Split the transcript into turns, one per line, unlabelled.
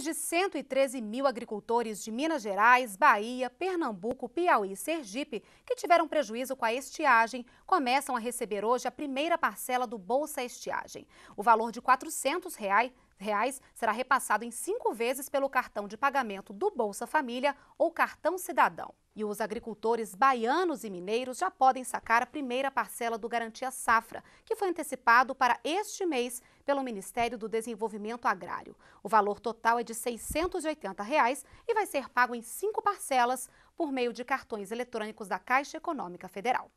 mais de 113 mil agricultores de Minas Gerais, Bahia, Pernambuco, Piauí e Sergipe, que tiveram prejuízo com a estiagem, começam a receber hoje a primeira parcela do Bolsa Estiagem. O valor de R$ 400 reais, reais será repassado em cinco vezes pelo cartão de pagamento do Bolsa Família ou Cartão Cidadão. E os agricultores baianos e mineiros já podem sacar a primeira parcela do Garantia Safra, que foi antecipado para este mês pelo Ministério do Desenvolvimento Agrário. O valor total é de R$ 680 reais e vai ser pago em cinco parcelas por meio de cartões eletrônicos da Caixa Econômica Federal.